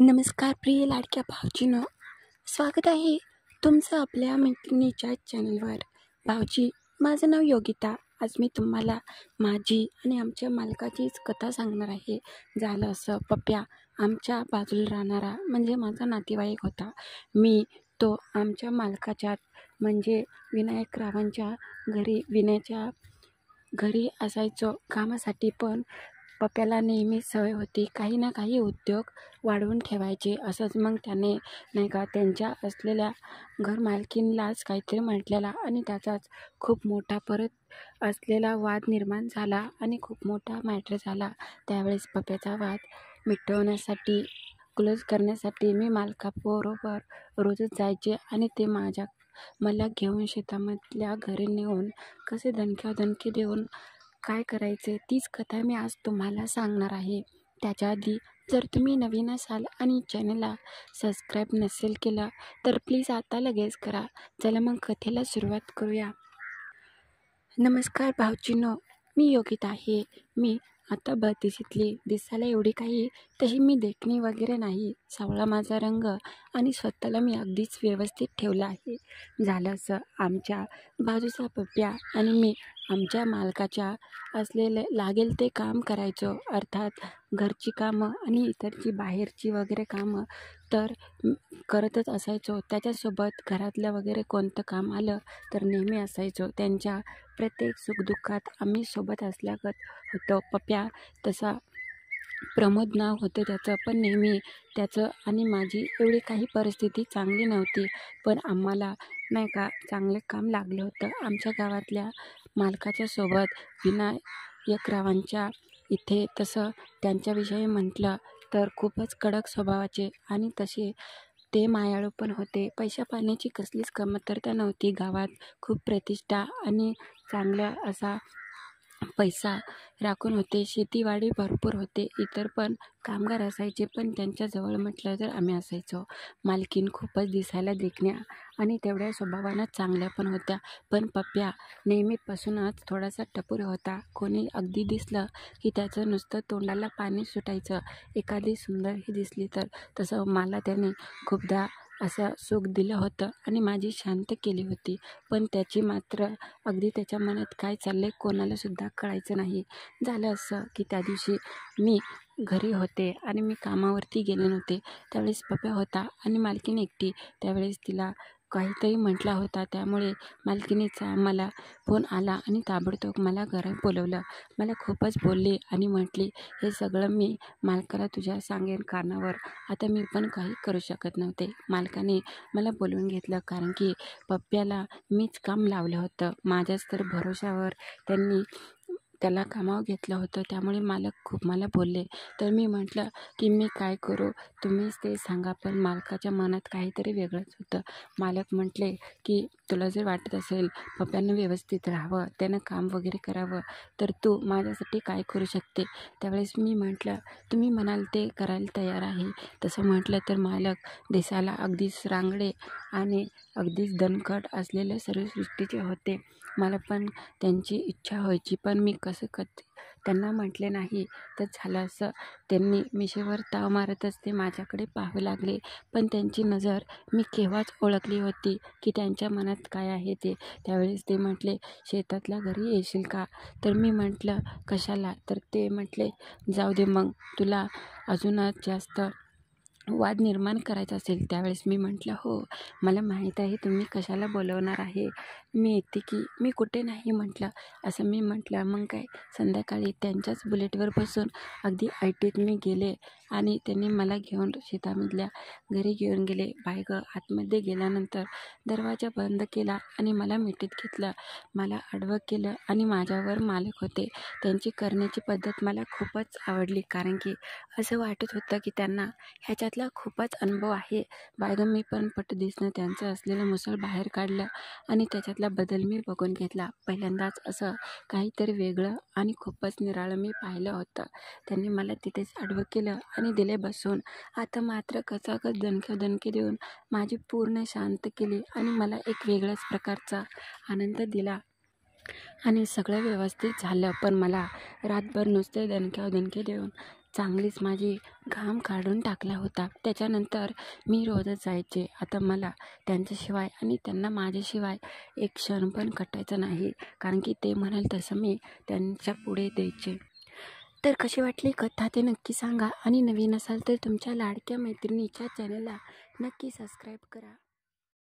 नमस्कार प्रिय लाडक्या भावजीनं स्वागत आहे तुमचं आपल्या मैत्रिणीच्या चॅनलवर भावजी माझं नाव योगिता आज मी तुम्हाला माझी आणि आमच्या मालकाचीच कथा सांगणार आहे झालं असं पप्प्या आमच्या बाजूला राहणारा म्हणजे माझा नातेवाईक होता मी तो आमच्या मालकाच्या म्हणजे विनायकरावांच्या घरी विनयाच्या घरी असायचो कामासाठी पण पप्प्याला नेहमी सवय होती काही ना काही उद्योग वाढवून ठेवायचे असंच मग त्याने नाही का त्यांच्या असलेल्या घरमालकींलाच काहीतरी म्हटलेला आणि त्याचाच खूप मोठा परत असलेला वाद निर्माण झाला आणि खूप मोठा मॅटर झाला त्यावेळेस पप्प्याचा वाद मिटवण्यासाठी क्लोज करण्यासाठी मी मालकाबरोबर रोजच जायचे आणि ते माझ्या मला घेऊन शेतामधल्या घरी नेऊन कसे दणक्यादणकी देऊन काय करायचे तीच कथा मी आज तुम्हाला सांगणार आहे त्याच्या आधी जर तुम्ही नवीन असाल आणि चॅनलला सबस्क्राईब नसेल केलं तर प्लीज आता लगेच करा चला मग कथेला सुरुवात करूया नमस्कार भाऊचिनो मी योगिता आहे मी आता बत्तीसीतली दिसायला एवढी काही तशी मी देखणी वगैरे नाही सावळा माझा रंग आणि स्वतःला मी अगदीच व्यवस्थित ठेवला आहे झालं असं आमच्या बाजूचा पप्प्या आणि मी आमच्या मालकाच्या असलेले लागेल ते काम करायचो अर्थात घरची कामं आणि इतरची बाहेरची वगैरे कामं तर करतच असायचो त्याच्यासोबत घरातलं वगैरे कोणतं काम आलं तर नेहमी असायचो त्यांच्या प्रत्येक सुखदुःखात आम्ही सोबत असल्यागत होतो पप्या तसा प्रमोद नाव होतं त्याचं पण नेहमी त्याचं आणि माझी एवढी काही परिस्थिती चांगली नव्हती पण आम्हाला नाही का चांगले काम लागलं होतं आमच्या गावातल्या मालकाच्या सोबत विनायकरावांच्या इथे तसं त्यांच्याविषयी म्हटलं तर खूपच कडक स्वभावाचे आणि तसे ते मायाळू पण होते पैशा पाण्याची कसलीच कमतरता नव्हती गावात खूप प्रतिष्ठा आणि चांगल्या असा पैसा राखून होते शेतीवाडी भरपूर होते इतर पण कामगार असायचे पण त्यांच्याजवळ म्हटलं तर आम्ही असायचो मालकीन खूपच दिसायला देखण्या आणि तेवढ्या स्वभावानं चांगल्या पण होत्या पण पप्प्या नेहमीपासूनच थोडासा टपूर होता कोणी अगदी दिसलं की त्याचं नुसतं तोंडाला पाणी सुटायचं एखादी सुंदर ही दिसली तर तसं मला त्याने खूपदा असं सुख दिलं होतं आणि माझी शांत केली होती पण त्याची मात्र अगदी त्याच्या मनात काय चाललं आहे कोणालासुद्धा कळायचं नाही झालं असं की त्या दिवशी मी घरी होते आणि मी कामावरती गेले नव्हते त्यावेळेस पप्पा होता आणि मालकीन एकटी त्यावेळेस तिला काहीतरी म्हटला होता त्यामुळे मालकिणीचा मला फोन आला आणि ताबडतोब मला घरात बोलवलं मला खूपच बोलले आणि म्हटली हे सगळं मी मालकाला तुझ्या सांगेन कारणावर आता मी पण काही करू शकत नव्हते मालकाने मला बोलवून घेतलं कारण की पप्प्याला मीच काम लावलं होतं माझ्याच तर भरोशावर त्यांनी त्याला कामावर घेतलं होतं त्यामुळे मालक खूप मला बोलले तर मी म्हटलं की मी काय करू तुम्हीच ते सांगा पण मालकाच्या मनात काहीतरी वेगळंच होतं मालक म्हटले की तुला जर वाटत असेल पप्प्यानं व्यवस्थित राहावं त्यानं काम वगैरे करावं तर तू माझ्यासाठी काय करू शकते त्यावेळेस मी म्हटलं तुम्ही म्हणाल ते करायला तयार आहे तसं म्हटलं तर मालक देशाला अगदीच रांगडे आणि अगदीच दणकट असलेल्या सर्वसृष्टीचे होते मला पण त्यांची इच्छा व्हायची पण मी कसं करते त्यांना म्हटले नाही तर झालं असं त्यांनी मिशेवर ताव मारतच ते माझ्याकडे पाहावे लागले पण त्यांची नजर मी केव्हाच ओळखली होती की त्यांच्या मनात काय आहे ते त्यावेळेस ते म्हटले शेतातल्या घरी येशील का तर मी म्हटलं कशाला तर ते म्हटले जाऊ दे मग तुला अजूनच जास्त वाद निर्माण करायचा असेल त्यावेळेस मी म्हटलं हो मला माहीत आहे तुम्ही कशाला बोलवणार आहे मी येते की मी कुठे नाही म्हटलं असं मी म्हटलं मग काय संध्याकाळी त्यांच्याच बुलेटवर बसून अगदी आय टीत मी गेले आणि त्यांनी मला घेऊन शेतामधल्या घरी घेऊन गेले बायग आतमध्ये गेल्यानंतर दरवाजा बंद केला आणि मला मिठीत घेतलं मला आडवं केलं आणि माझ्यावर मालक होते त्यांची करण्याची पद्धत मला खूपच आवडली कारण की असं वाटत होतं की त्यांना ह्याच्यात त्यातला खूपच अनुभव आहे मी पण पट दिसणं त्यांचं असलेलं मुसळ बाहेर काढलं आणि त्याच्यातला बदल मी बघून घेतला पहिल्यांदाच असं काहीतरी वेगळं आणि खूपच निराळं मी पाहिलं होतं त्यांनी मला तिथेच आडवं केलं आणि दिले बसून आता मात्र कचाकच दणक्या दणके देऊन माझी पूर्ण शांत केली आणि मला एक वेगळ्याच प्रकारचा आनंद दिला आणि सगळं व्यवस्थित झालं पण मला रातभर नुसते दणक्या दणके देऊन चांगलीच माझी घाम काढून टाकला होता त्याच्यानंतर मी रोजच जायचे आता मला त्यांच्याशिवाय आणि त्यांना माझ्याशिवाय एक क्षण पण कटायचा नाही कारण की ते म्हणाल तसं मी त्यांच्या पुढे द्यायचे तर कशी वाटली कथा ते नक्की सांगा आणि नवीन असाल तर तुमच्या लाडक्या मैत्रिणीच्या चॅनलला नक्की सबस्क्राईब करा